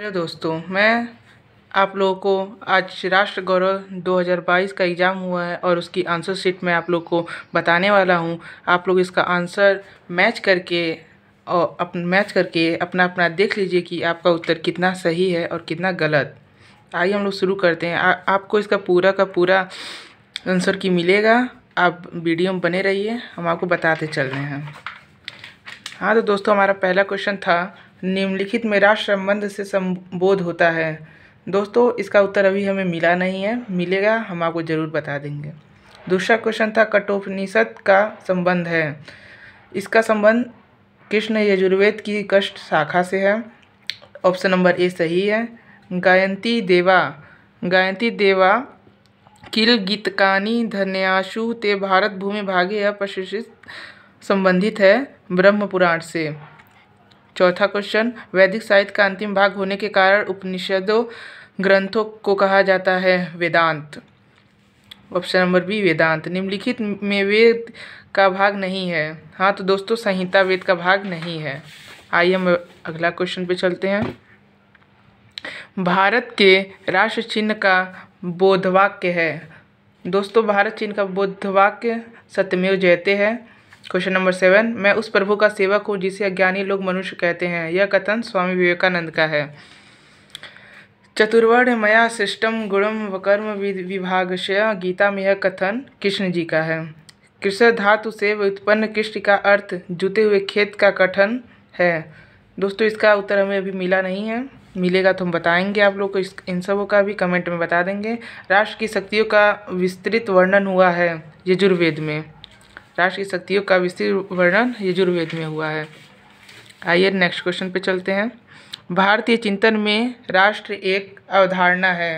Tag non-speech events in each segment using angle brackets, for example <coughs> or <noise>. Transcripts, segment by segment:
hello दोस्तों मैं आप लोगों को आज राष्ट्र गौरव 2022 का एग्ज़ाम हुआ है और उसकी आंसर शीट मैं आप लोग को बताने वाला हूँ आप लोग इसका आंसर मैच करके और अप मैच करके अपना अपना देख लीजिए कि आपका उत्तर कितना सही है और कितना गलत आइए हम लोग शुरू करते हैं आ, आपको इसका पूरा का पूरा आंसर की मिलेगा आप वीडियो में बने रहिए हम आपको बताते चल रहे हैं हाँ तो दोस्तों हमारा पहला क्वेश्चन था निम्नलिखित में राष्ट्र संबंध से संबोध होता है दोस्तों इसका उत्तर अभी हमें मिला नहीं है मिलेगा हम आपको ज़रूर बता देंगे दूसरा क्वेश्चन था कठोपनिषद का संबंध है इसका संबंध कृष्ण यजुर्वेद की कष्ट शाखा से है ऑप्शन नंबर ए सही है गायंती देवा गायंती देवा किल गीतकानी धन्याशु ते भारत भूमि या प्रशिक्षित संबंधित है ब्रह्म पुराण से चौथा क्वेश्चन वैदिक साहित्य का अंतिम भाग होने के कारण उपनिषदों ग्रंथों को कहा जाता है Vedanta option number B Vedanta निम्नलिखित में वेद का भाग नहीं है हाँ तो दोस्तों संहिता वेद का भाग नहीं है आइए हम अगला क्वेश्चन पे चलते हैं भारत के राष्ट्र चिन्ह का बोधवाक्य है दोस्तों भारत चिन्ह का बोधवाक्य सत्यमेव जयते है क्वेश्चन नंबर सेवन मैं उस प्रभु का सेवक हूँ जिसे अज्ञानी लोग मनुष्य कहते हैं यह कथन स्वामी विवेकानंद का है चतुर्वर्ण मया सिस्टम गुणम कर्म विभागशय गीता में यह कथन कृष्ण जी का है कृष्ण धातु से उत्पन्न कृष्ण का अर्थ जुते हुए खेत का कथन है दोस्तों इसका उत्तर हमें अभी मिला नहीं है मिलेगा तो हम बताएंगे आप लोग को इस इन सबों का भी कमेंट में बता देंगे राष्ट्र की शक्तियों का विस्तृत वर्णन हुआ है यजुर्वेद में राष्ट्र की शक्तियों का विस्तृत वर्णन यजुर्वेद में हुआ है आइए नेक्स्ट क्वेश्चन पे चलते हैं भारतीय चिंतन में राष्ट्र एक अवधारणा है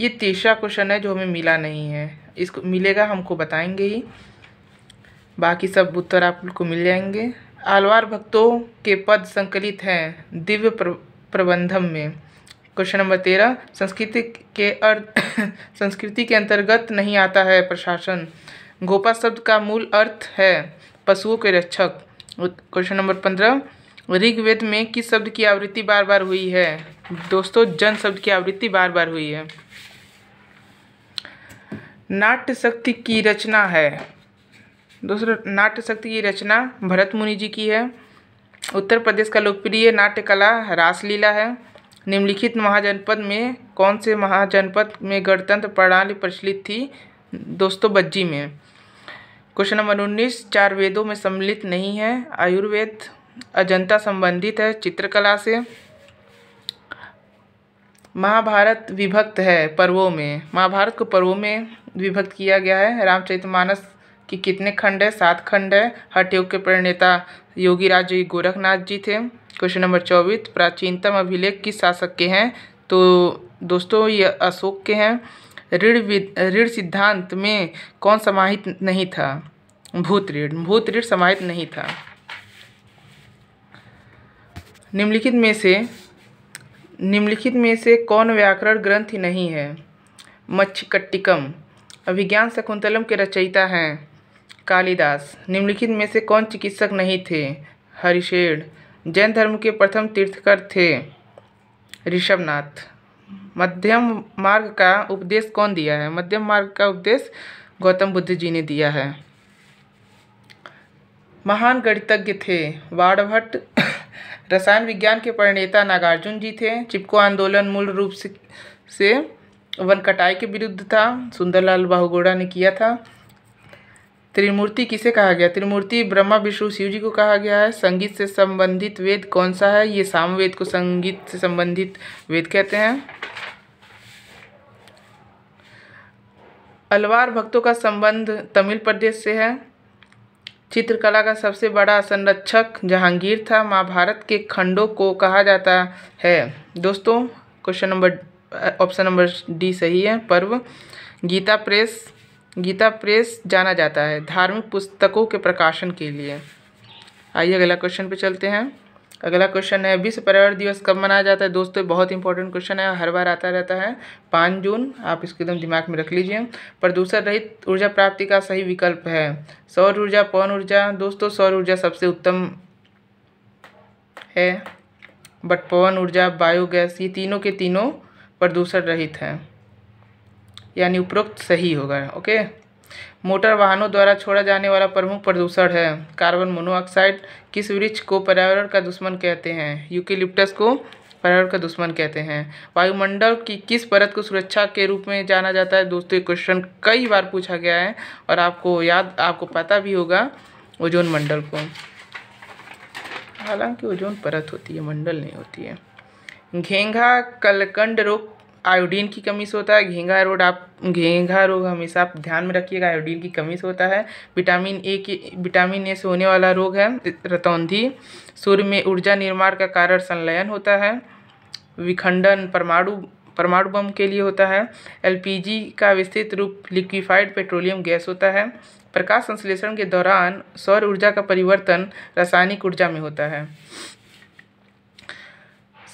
ये तीसरा क्वेश्चन है जो हमें मिला नहीं है इसको मिलेगा हमको बताएंगे ही बाकी सब उत्तर आप लोग को मिल जाएंगे आलवार भक्तों के पद संकलित हैं दिव्य प्रबंधम में क्वेश्चन नंबर तेरह संस्कृति के अर्थ <coughs> संस्कृति के अंतर्गत नहीं आता है प्रशासन गोपा शब्द का मूल अर्थ है पशुओं के रक्षक क्वेश्चन नंबर पंद्रह ऋग्वेद में किस शब्द की आवृत्ति बार बार हुई है दोस्तों जन शब्द की आवृत्ति बार बार हुई है नाट्य शक्ति की रचना है दोस्तों नाट्य शक्ति की रचना भरत मुनि जी की है उत्तर प्रदेश का लोकप्रिय नाट्य कला रासलीला है निम्नलिखित महाजनपद में कौन से महाजनपद में गणतंत्र प्रणाली प्रचलित थी दोस्तों बज्जी में क्वेश्चन नंबर उन्नीस चार वेदों में सम्मिलित नहीं है आयुर्वेद अजंता संबंधित है चित्रकला से महाभारत विभक्त है पर्वों में महाभारत को पर्वों में विभक्त किया गया है रामचरितमानस कि कितने खंड है सात खंड है योग के प्रणेता योगी जी गोरखनाथ जी थे क्वेश्चन नंबर चौबीस प्राचीनतम अभिलेख किस शासक के हैं तो दोस्तों ये अशोक के हैं ऋण ऋण सिद्धांत में कौन समाहित नहीं था भूत ऋण भूत ऋण समाहित नहीं था निम्नलिखित में से निम्नलिखित में से कौन व्याकरण ग्रंथ नहीं है मच्छिकट्टिकम अभिज्ञान शकुंतलम के रचयिता हैं कालिदास निम्नलिखित में से कौन चिकित्सक नहीं थे हरिशेड जैन धर्म के प्रथम तीर्थकर थे ऋषभनाथ मध्यम मार्ग का उपदेश कौन दिया है मध्यम मार्ग का उपदेश गौतम बुद्ध जी ने दिया है महान गणितज्ञ थे वाड़भट्ट रसायन विज्ञान के परिणेता नागार्जुन जी थे चिपको आंदोलन मूल रूप से, से वन कटाई के विरुद्ध था सुंदरलाल बाहुगोड़ा ने किया था त्रिमूर्ति किसे कहा गया त्रिमूर्ति ब्रह्मा विष्णु शिव जी को कहा गया है संगीत से संबंधित वेद कौन सा है ये सामवेद को संगीत से संबंधित वेद कहते हैं अलवार भक्तों का संबंध तमिल प्रदेश से है चित्रकला का सबसे बड़ा संरक्षक जहांगीर था महाभारत के खंडों को कहा जाता है दोस्तों question number option number D सही है पर्व गीता प्रेस गीता प्रेस जाना जाता है धार्मिक पुस्तकों के प्रकाशन के लिए आइए अगला क्वेश्चन पे चलते हैं अगला क्वेश्चन है विश्व पर्यावरण दिवस कब मनाया जाता है दोस्तों बहुत इंपॉर्टेंट क्वेश्चन है हर बार आता रहता है पाँच जून आप इसको एकदम दिमाग में रख लीजिए प्रदूषण रहित ऊर्जा प्राप्ति का सही विकल्प है सौर ऊर्जा पवन ऊर्जा दोस्तों सौर ऊर्जा सबसे उत्तम है बट पवन ऊर्जा बायोगैस ये तीनों के तीनों प्रदूषण रहित हैं यानी उपरोक्त सही होगा ओके मोटर वाहनों द्वारा छोड़ा जाने वाला प्रमुख प्रदूषण है कार्बन मोनोऑक्साइड किस वृक्ष को पर्यावरण का दुश्मन कहते हैं यूकेलिप्टस को पर्यावरण का दुश्मन कहते हैं वायुमंडल की किस परत को सुरक्षा के रूप में जाना जाता है दोस्तों ये क्वेश्चन कई बार पूछा गया है और आपको याद आपको पता भी होगा ओजोन मंडल को हालांकि ओजोन परत होती है मंडल नहीं होती है घेंघा कलकंड रोग आयोडीन की कमी से होता है घेंगा रोग आप घेंघा रोग हमेशा आप ध्यान में रखिएगा आयोडीन की कमी से होता है विटामिन ए की विटामिन ए से होने वाला रोग है रतौंधी सूर्य में ऊर्जा निर्माण का कारण संलयन होता है विखंडन परमाणु परमाणु बम के लिए होता है एलपीजी का विस्तृत रूप लिक्विफाइड पेट्रोलियम गैस होता है प्रकाश संश्लेषण के दौरान सौर ऊर्जा का परिवर्तन रासायनिक ऊर्जा में होता है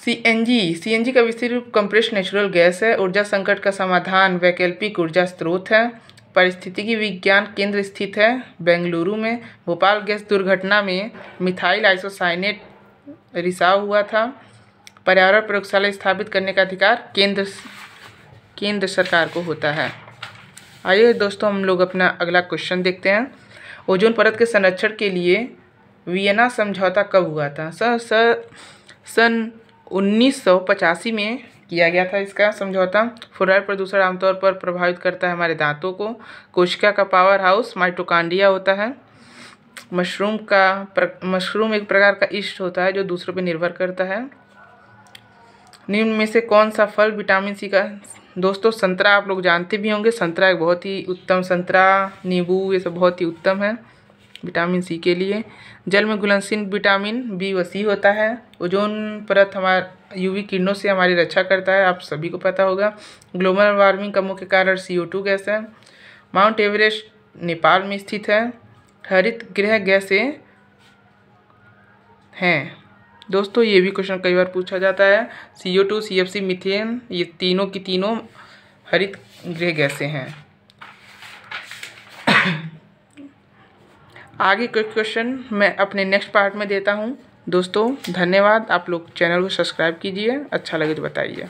सीएनजी सीएनजी का विस्तृत रूप कंप्रेस्ड नेचुरल गैस है ऊर्जा संकट का समाधान वैकल्पिक ऊर्जा स्रोत है पारिस्थितिकी विज्ञान केंद्र स्थित है बेंगलुरु में भोपाल गैस दुर्घटना में मिथाइल आइसोसाइनेट रिसाव हुआ था पर्यावरण प्रयोगशाला स्थापित करने का अधिकार केंद्र केंद्र सरकार को होता है आइए दोस्तों हम लोग अपना अगला क्वेश्चन देखते हैं ओजोन परत के संरक्षण के लिए वियना समझौता कब हुआ था सर सन 1985 में किया गया था इसका समझौता फुरार प्रदूषण आमतौर पर प्रभावित करता है हमारे दांतों को कोशिका का पावर हाउस माइटोकांडिया होता है मशरूम का मशरूम एक प्रकार का इष्ट होता है जो दूसरों पर निर्भर करता है निम्न में से कौन सा फल विटामिन सी का दोस्तों संतरा आप लोग जानते भी होंगे संतरा एक बहुत ही उत्तम संतरा नींबू ये सब बहुत ही उत्तम है विटामिन सी के लिए जल में घुलनशील विटामिन बी व सी होता है ओजोन परत हमारे यूवी किरणों से हमारी रक्षा करता है आप सभी को पता होगा ग्लोबल वार्मिंग का मुख्य कारण सी गैस है माउंट एवरेस्ट नेपाल में स्थित है हरित गृह गैसें हैं दोस्तों ये भी क्वेश्चन कई बार पूछा जाता है C O two C F C methane ये तीनों की तीनों हरित गृह गैसें हैं आगे के क्वेश्चन मैं अपने नेक्स्ट पार्ट में देता हूँ दोस्तों धन्यवाद आप लोग चैनल को सब्सक्राइब कीजिए अच्छा लगे तो बताइए